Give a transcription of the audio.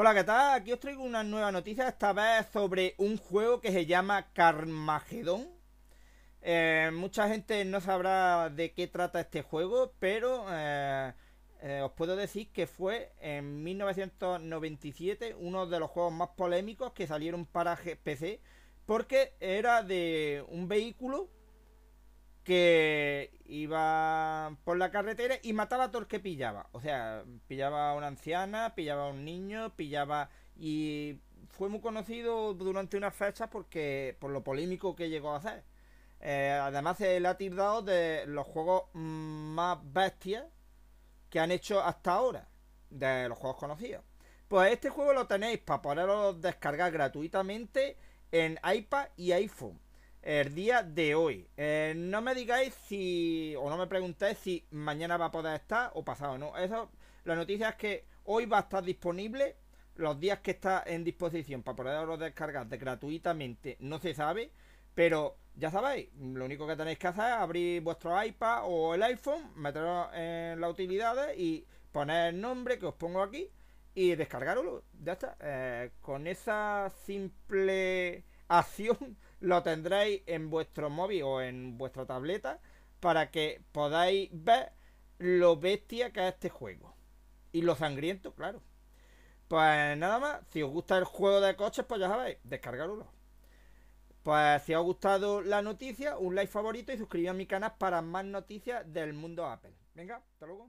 Hola, ¿qué tal? Aquí os traigo una nueva noticia, esta vez sobre un juego que se llama Carmagedón. Eh, mucha gente no sabrá de qué trata este juego, pero eh, eh, os puedo decir que fue en 1997 uno de los juegos más polémicos que salieron para PC, porque era de un vehículo que iba por la carretera y mataba a todos el que pillaba. O sea, pillaba a una anciana, pillaba a un niño, pillaba... Y fue muy conocido durante unas fechas porque por lo polémico que llegó a hacer. Eh, además el le ha tirado de los juegos más bestias que han hecho hasta ahora, de los juegos conocidos. Pues este juego lo tenéis para poderlo descargar gratuitamente en iPad y iPhone el día de hoy. Eh, no me digáis si, o no me preguntéis si mañana va a poder estar o pasado, ¿no? Eso, la noticia es que hoy va a estar disponible. Los días que está en disposición para poderlo descargar gratuitamente no se sabe, pero ya sabéis, lo único que tenéis que hacer es abrir vuestro iPad o el iPhone, meterlo en las utilidades y poner el nombre que os pongo aquí y descargarlo. Ya está. Eh, con esa simple acción lo tendréis en vuestro móvil o en vuestra tableta para que podáis ver lo bestia que es este juego. Y lo sangriento, claro. Pues nada más, si os gusta el juego de coches, pues ya sabéis, descargarlo. Pues si os ha gustado la noticia, un like favorito y suscribiros a mi canal para más noticias del mundo Apple. Venga, hasta luego.